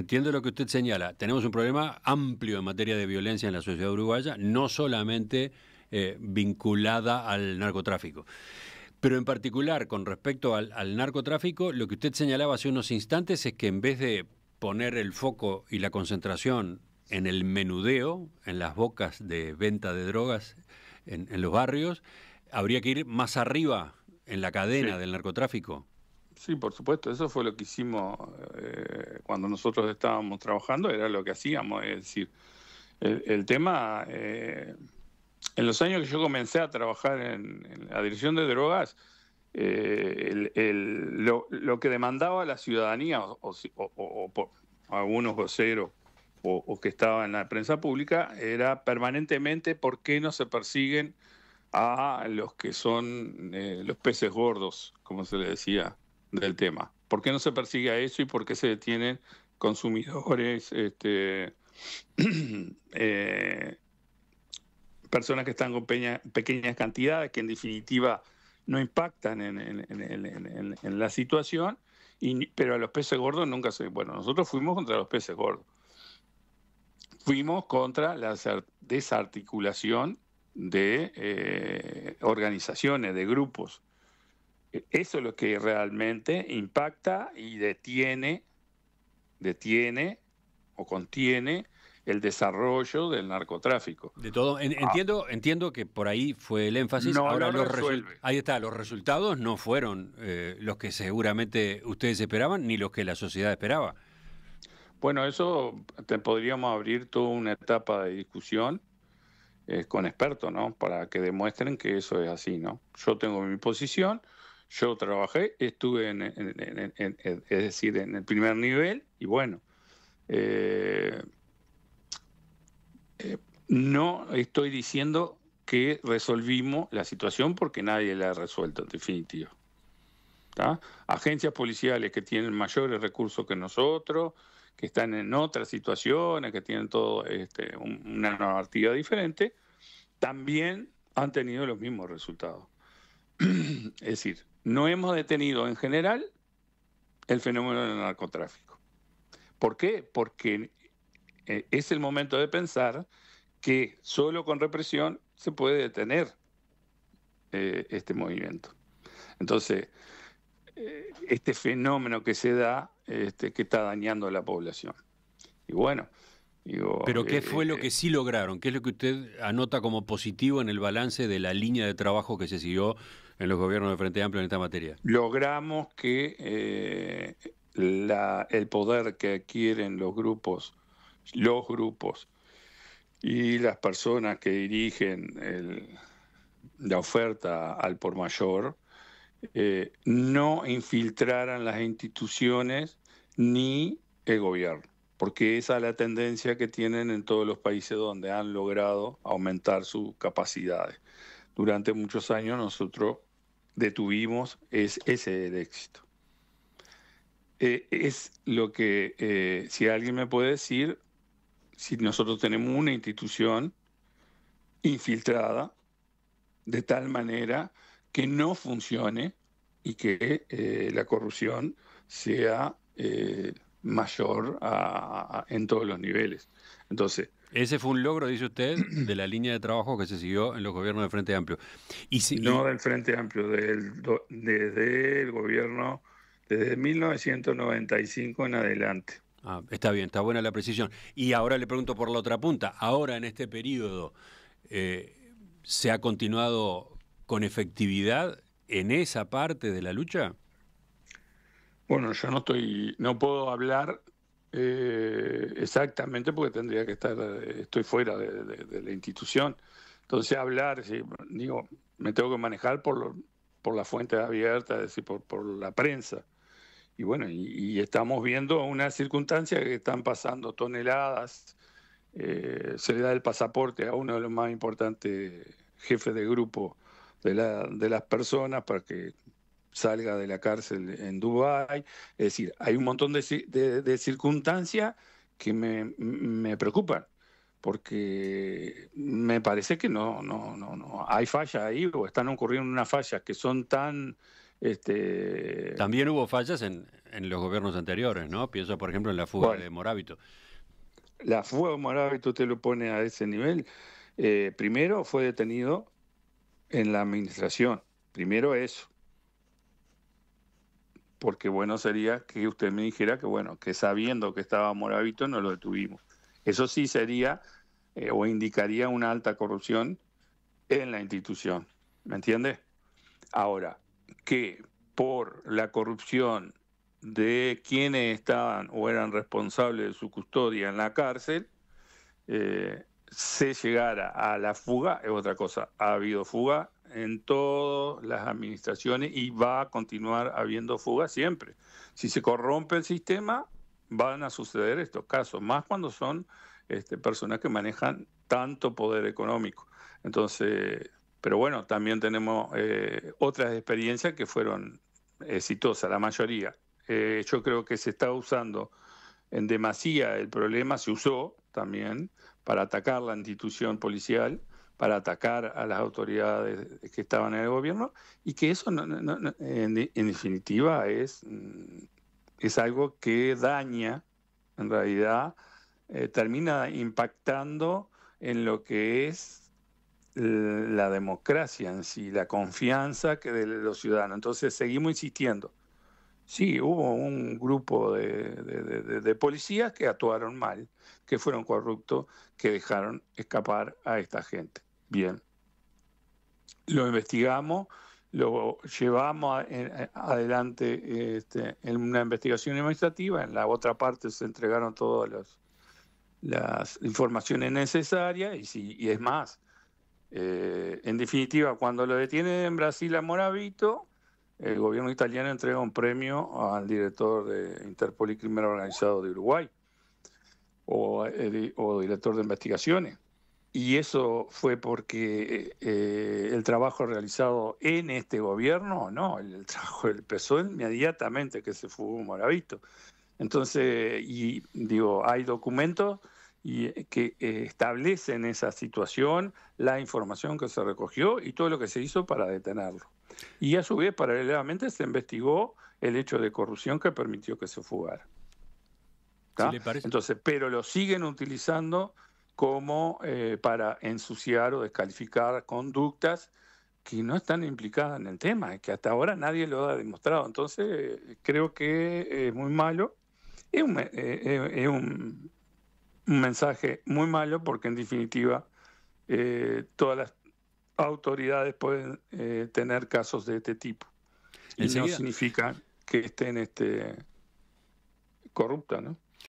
Entiendo lo que usted señala. Tenemos un problema amplio en materia de violencia en la sociedad uruguaya, no solamente eh, vinculada al narcotráfico. Pero en particular, con respecto al, narcotráfico, lo que usted señalaba hace unos instantes es que en vez de poner el foco y la concentración en el menudeo, en las bocas de venta de drogas en, los barrios, habría que ir más arriba en la cadena del narcotráfico. Sí, por supuesto, eso fue lo que hicimos eh, cuando nosotros estábamos trabajando, era lo que hacíamos, es decir, el, tema, eh, en los años que yo comencé a trabajar en, la dirección de drogas, eh, lo, que demandaba la ciudadanía, o, por algunos voceros o, que estaba en la prensa pública, era permanentemente por qué no se persiguen a los que son los peces gordos, como se le decía del tema. ¿Por qué no se persigue a eso y por qué se detienen consumidores, este, eh, personas que están con pequeñas cantidades, que en definitiva no impactan en, la situación? pero a los peces gordos nunca se... Bueno, nosotros fuimos contra los peces gordos. Fuimos contra la desarticulación de eh, organizaciones, de grupos. Eso es lo que realmente impacta y detiene, detiene o contiene el desarrollo del narcotráfico. De todo, ah. entiendo, entiendo que por ahí fue el énfasis. Ahora resuelve. ahí está, los resultados no fueron eh, los que seguramente ustedes esperaban ni los que la sociedad esperaba. Bueno, eso te podríamos abrir toda una etapa de discusión eh, con expertos, ¿no? Para que demuestren que eso es así, ¿no? Yo tengo mi posición yo trabajé, estuve en, es decir, en el primer nivel y bueno, eh, eh, no estoy diciendo que resolvimos la situación porque nadie la ha resuelto, en definitiva. Agencias policiales que tienen mayores recursos que nosotros, que están en otras situaciones, que tienen todo este, una narrativa diferente, también han tenido los mismos resultados. es decir, no hemos detenido en general el fenómeno del narcotráfico. ¿Por qué? Porque eh, es el momento de pensar que solo con represión se puede detener eh, este movimiento. Entonces, eh, este fenómeno que se da, este, que está dañando a la población. Y bueno, pero ¿qué fue lo eh, que eh, sí lograron? ¿Qué es lo que usted anota como positivo en el balance de la línea de trabajo que se siguió en los gobiernos de Frente Amplio en esta materia? Logramos que eh, el poder que adquieren los grupos, los grupos y las personas que dirigen la oferta al por mayor, no infiltraran las instituciones ni el gobierno porque esa es la tendencia que tienen en todos los países donde han logrado aumentar sus capacidades. Durante muchos años nosotros detuvimos ese éxito. Eh, es lo que, eh, si alguien me puede decir, si nosotros tenemos una institución infiltrada de tal manera que no funcione y que eh, la corrupción sea mayor en todos los niveles. Entonces. Ese fue un logro, dice usted, de la línea de trabajo que se siguió en los gobiernos del Frente Amplio. Y si, no del Frente Amplio, del, desde el gobierno, desde 1995 en adelante. Ah, está bien, está buena la precisión. Y ahora le pregunto por la otra punta. Ahora, en este periodo, eh, ¿se ha continuado con efectividad en esa parte de la lucha? Bueno, yo no estoy, no puedo hablar eh, exactamente porque tendría que estar, eh, estoy fuera de, la institución. Entonces hablar, digo, me tengo que manejar por, por la fuente abierta, decir, por, por la prensa. Y bueno, y, estamos viendo una circunstancia que están pasando toneladas. Eh, se le da el pasaporte a uno de los más importantes jefes de grupo de, la, de las personas para que salga de la cárcel en Dubái. Es decir, hay un montón de, circunstancias que me, preocupan, porque me parece que no, no, no, no, hay fallas ahí o están ocurriendo unas fallas que son tan... Este... También hubo fallas en, los gobiernos anteriores, ¿no? Pienso, por ejemplo, en la fuga de Morábito. La fuga de Morábito te lo pone a ese nivel. Eh, primero fue detenido en la administración, primero eso porque bueno sería que usted me dijera que bueno, que sabiendo que estaba Moravito no lo detuvimos. Eso sí sería eh, o indicaría una alta corrupción en la institución, ¿me entiende? Ahora, que por la corrupción de quienes estaban o eran responsables de su custodia en la cárcel, eh, se llegara a la fuga es otra cosa. Ha habido fuga en todas las administraciones y va a continuar habiendo fuga siempre. Si se corrompe el sistema, van a suceder estos casos, más cuando son este, personas que manejan tanto poder económico. Entonces, pero bueno, también tenemos eh, otras experiencias que fueron exitosas, la mayoría. Eh, yo creo que se está usando en demasía el problema, se usó, también para atacar la institución policial, para atacar a las autoridades que estaban en el gobierno, y que eso en, definitiva es, mm, es algo que daña, en realidad, eh, termina impactando en lo que es la democracia en sí, la confianza que de los ciudadanos. Entonces seguimos insistiendo Sí, hubo un grupo de, policías que actuaron mal, que fueron corruptos, que dejaron escapar a esta gente. Bien. Lo investigamos, lo llevamos eh, adelante este, en una investigación administrativa, en la otra parte se entregaron todas las, las informaciones necesarias y, si, es más, eh, en definitiva, cuando lo detienen en Brasil a Moravito, el gobierno italiano entrega un premio al director de Interpol y Crimen Organizado de Uruguay o, director de investigaciones. Y eso fue porque eh, el trabajo realizado en este gobierno, no, el, trabajo del PSOE inmediatamente que se fue un Moravito. Entonces, y digo, hay documentos y, eh, que eh, establecen esa situación, la información que se recogió y todo lo que se hizo para detenerlo. Y a su vez, paralelamente, se investigó el hecho de corrupción que permitió que se fugara. Entonces, pero lo siguen utilizando como eh, para ensuciar o descalificar conductas que no están implicadas en el tema, que hasta ahora nadie lo ha demostrado. Entonces, creo que es muy malo. Es un, eh, eh, mensaje muy malo porque, en definitiva, todas las autoridades pueden eh, tener casos de este tipo. Y no significa que estén este, corruptas, ¿no?